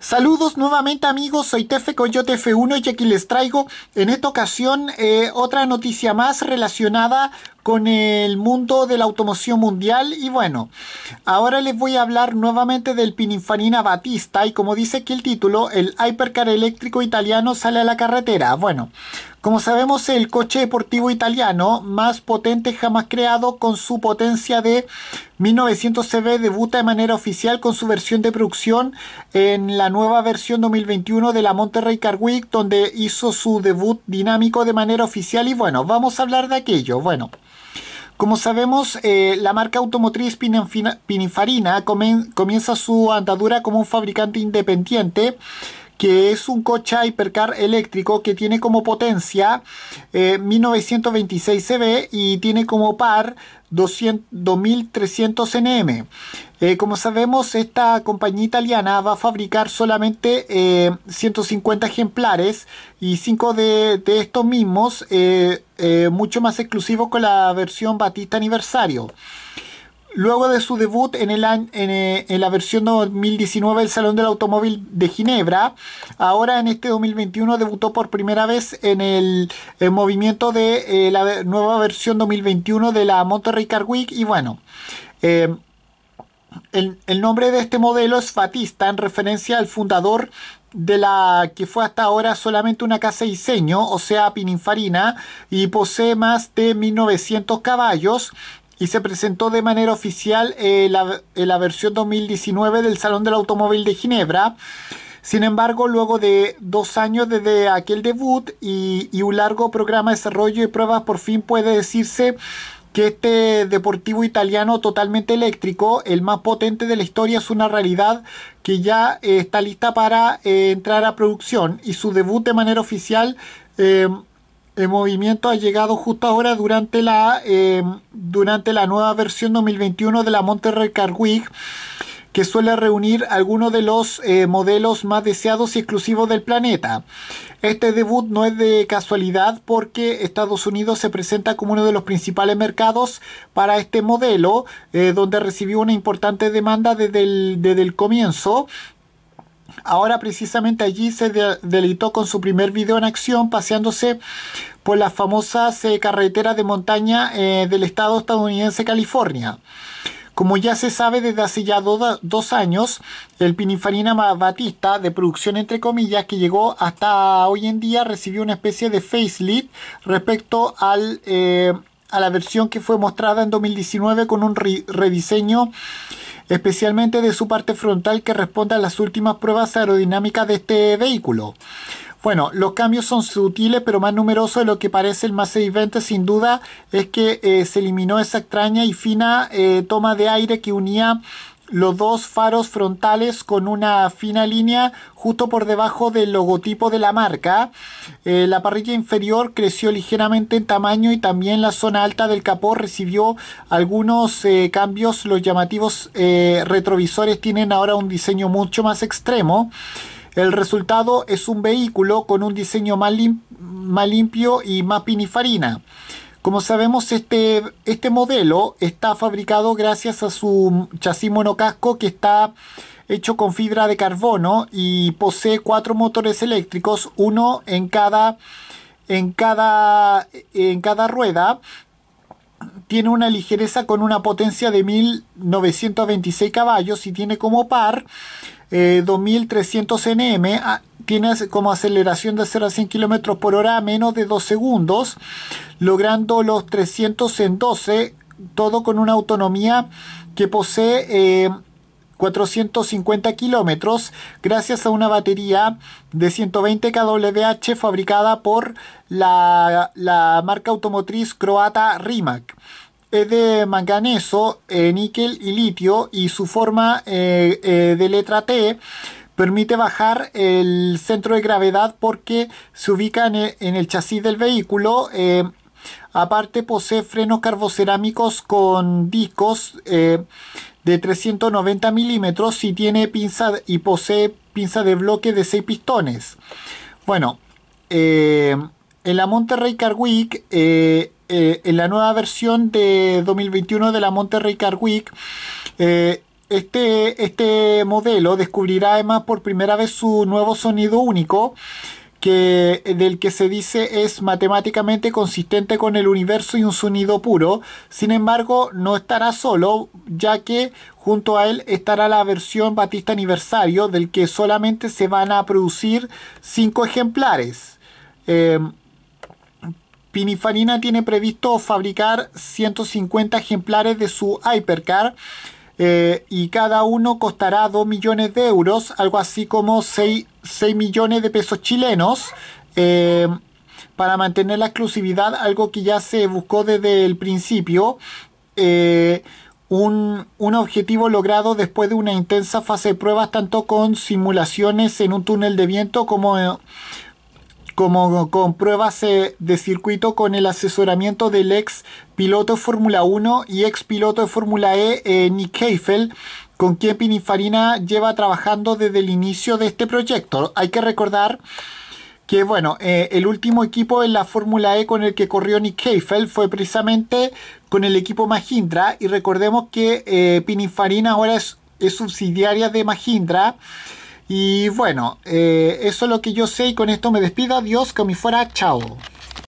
Saludos nuevamente amigos, soy Tefe Coyote F1 y aquí les traigo en esta ocasión eh, otra noticia más relacionada con el mundo de la automoción mundial y bueno, ahora les voy a hablar nuevamente del Pininfarina Batista y como dice aquí el título, el hypercar eléctrico italiano sale a la carretera. Bueno, como sabemos, el coche deportivo italiano más potente jamás creado con su potencia de 1900 CV debuta de manera oficial con su versión de producción en la nueva versión 2021 de la Monterrey Car Week donde hizo su debut dinámico de manera oficial y bueno, vamos a hablar de aquello. Bueno, como sabemos, eh, la marca automotriz Pininfarina comienza su andadura como un fabricante independiente que es un coche hipercar eléctrico que tiene como potencia 1926 eh, CV y tiene como par 200, 2300 NM. como sabemos, esta compañía italiana va a fabricar solamente 150 eh, ejemplares y 5 de, de estos mismos, eh, mucho más exclusivos con la versión Batista Aniversario luego de su debut en, eh, la versión 2019 del Salón del Automóvil de Ginebra, ahora en este 2021 debutó por primera vez en el, movimiento de eh, la nueva versión 2021 de la Monterrey Car Week y bueno. Eh, el, el, nombre de este modelo es Fatista, en referencia al fundador de la que fue hasta ahora solamente una casa de diseño, o sea, Pininfarina, y posee más de 1900 caballos y se presentó de manera oficial eh, la, eh, versión 2019 del Salón del Automóvil de Ginebra. Sin embargo, luego de dos años desde aquel debut y, un largo programa de desarrollo y pruebas, por fin puede decirse que este deportivo italiano totalmente eléctrico, el más potente de la historia, es una realidad que ya eh, está lista para eh, entrar a producción y su debut de manera oficial el movimiento ha llegado justo ahora durante la, eh, durante la nueva versión 2021 de la Monterrey Car Week, que suele reunir algunos de los eh, modelos más deseados y exclusivos del planeta. Este debut no es de casualidad porque Estados Unidos se presenta como uno de los principales mercados para este modelo, eh, donde recibió una importante demanda desde el, desde el comienzo, Ahora precisamente allí se deleitó con su primer video en acción paseándose por las famosas eh, carreteras de montaña eh, del estado estadounidense California. Como ya se sabe desde hace ya dos años, el Pininfarina Batista, de producción entre comillas, que llegó hasta hoy en día, recibió una especie de facelift respecto eh, a la versión que fue mostrada en 2019 con un rediseño especialmente de su parte frontal que responde a las últimas pruebas aerodinámicas de este vehículo. Bueno, los cambios son sutiles pero más numerosos de lo que parece el más evidente sin duda es que eh, se eliminó esa extraña y fina eh, toma de aire que unía los dos faros frontales con una fina línea justo por debajo del logotipo de la marca. Eh, la parrilla inferior creció ligeramente en tamaño y también la zona alta del capó recibió algunos cambios. Los llamativos retrovisores tienen ahora un diseño mucho más extremo. El resultado es un vehículo con un diseño más, limpio y más pinifarina. Como sabemos, este, este modelo está fabricado gracias a su chasis monocasco que está hecho con fibra de carbono y posee cuatro motores eléctricos, uno en cada, en cada, en cada rueda tiene una ligereza con una potencia de 1926 caballos y tiene como par 2300 eh, nm. Tiene como aceleración de 0 a 100 km por hora a menos de 2 segundos, logrando los 300 en 12, todo con una autonomía que posee eh, 450 kilómetros gracias a una batería de 120 kWh fabricada por la, marca automotriz croata Rimac es de manganeso, eh, níquel y litio y su forma eh, eh, de letra T permite bajar el centro de gravedad porque se ubica en el chasis del vehículo Aparte posee frenos carbocerámicos con discos eh, de 390 milímetros y tiene pinza y posee pinza de bloque de 6 pistones. Bueno, eh, en la Monterrey Car Week, eh, en la nueva versión de 2021 de la Monterrey Car Week, este, este modelo descubrirá además por primera vez su nuevo sonido único que, del que se dice es matemáticamente consistente con el universo y un sonido puro. Sin embargo, no estará solo, ya que junto a él estará la versión Batista Aniversario, del que solamente se van a producir 5 ejemplares. Em, Pinifarina tiene previsto fabricar 150 ejemplares de su Hypercar eh, y cada uno costará 2 millones de euros, algo así como 6, millones de pesos chilenos. Eh, para mantener la exclusividad, algo que ya se buscó desde el principio, eh, un, un, objetivo logrado después de una intensa fase de pruebas, tanto con simulaciones en un túnel de viento como como con pruebas de circuito con el asesoramiento del ex piloto de Fórmula 1 y ex piloto de Fórmula E, eh, Nick Heifel, con quien Pininfarina lleva trabajando desde el inicio de este proyecto. Hay que recordar que bueno, eh, el último equipo en la Fórmula E con el que corrió Nick Heifel fue precisamente con el equipo Mahindra y recordemos que eh, Pininfarina ahora es, es subsidiaria de Mahindra y bueno, eh, eso es lo que yo sé y con esto me despido. Adiós, que me fuera. Chao.